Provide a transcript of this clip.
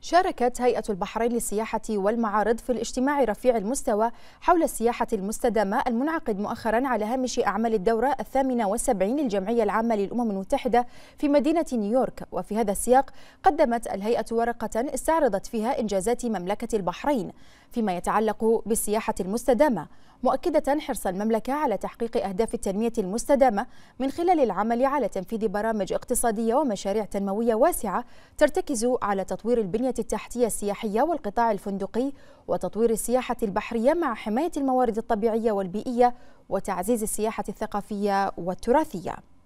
شاركت هيئة البحرين للسياحة والمعارض في الاجتماع رفيع المستوى حول السياحة المستدامة المنعقد مؤخرا على هامش أعمال الدورة الثامنة والسبعين للجمعية العامة للأمم المتحدة في مدينة نيويورك وفي هذا السياق قدمت الهيئة ورقة استعرضت فيها إنجازات مملكة البحرين فيما يتعلق بالسياحة المستدامة مؤكدة حرص المملكة على تحقيق أهداف التنمية المستدامة من خلال العمل على تنفيذ برامج اقتصادية ومشاريع تنموية واسعة ترتكز على تطوير البنية التحتية السياحية والقطاع الفندقي وتطوير السياحة البحرية مع حماية الموارد الطبيعية والبيئية وتعزيز السياحة الثقافية والتراثية